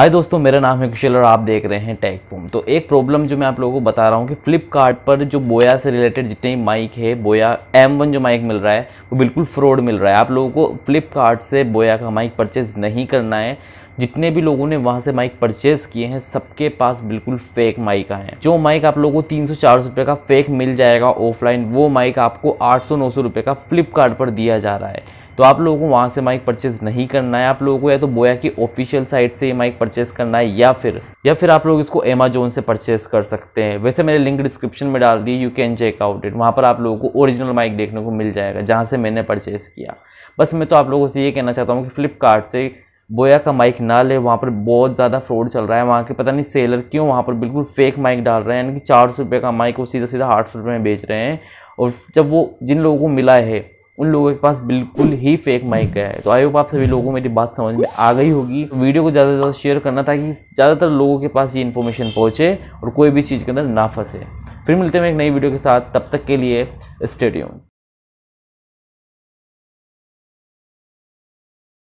हाय दोस्तों मेरा नाम है कुशल और आप देख रहे हैं टैग फोम तो एक प्रॉब्लम जो मैं आप लोगों को बता रहा हूँ कि फ्लिपकार्ट पर जो बोया से रिलेटेड जितने माइक है बोया एम वन जो माइक मिल रहा है वो बिल्कुल फ्रॉड मिल रहा है आप लोगों को फ्लिपकार्ट से बोया का माइक परचेज़ नहीं करना है जितने भी लोगों ने वहाँ से माइक परचेज़ किए हैं सबके पास बिल्कुल फेक माइक आए हैं जो माइक आप लोगों को तीन सौ चार रुपये का फेक मिल जाएगा ऑफलाइन वो माइक आपको आठ सौ नौ सौ रुपये का फ्लिपकार्ट पर दिया जा रहा है तो आप लोगों को वहाँ से माइक परचेज नहीं करना है आप लोगों को या तो बोया की ऑफिशियल साइट से ये माइक परचेज करना है या फिर या फिर आप लोग इसको एमेजोन से परचेज कर सकते हैं वैसे मैंने लिंक डिस्क्रिप्शन में डाल दी you can check out it वहाँ पर आप लोगों को ओरिजिनल माइक देखने को मिल जाएगा जहाँ से मैंने परचेज़ किया बस मैं तो आप लोगों से ये कहना चाहता हूँ कि फ्लिपकार्ट से बोया का माइक ना ले वहाँ पर बहुत ज़्यादा फ्रॉड चल रहा है वहाँ के पता नहीं सेलर क्यों वहाँ पर बिल्कुल फेक माइक डाल रहे हैं यानी कि चार सौ रुपये का माइक वो सीधा सीधा आठ सौ रुपये में बेच रहे हैं और जब वो जिन लोगों को मिला है उन लोगों के पास बिल्कुल ही फेक माइक है तो आई होप आप सभी लोगों को मेरी बात समझ में आ गई होगी तो वीडियो को ज़्यादा से ज़्यादा शेयर करना ताकि ज़्यादातर लोगों के पास ये इन्फॉर्मेशन पहुँचे और कोई भी चीज़ के अंदर ना फंसे फिर मिलते हैं एक नई वीडियो के साथ तब तक के लिए स्टेडियम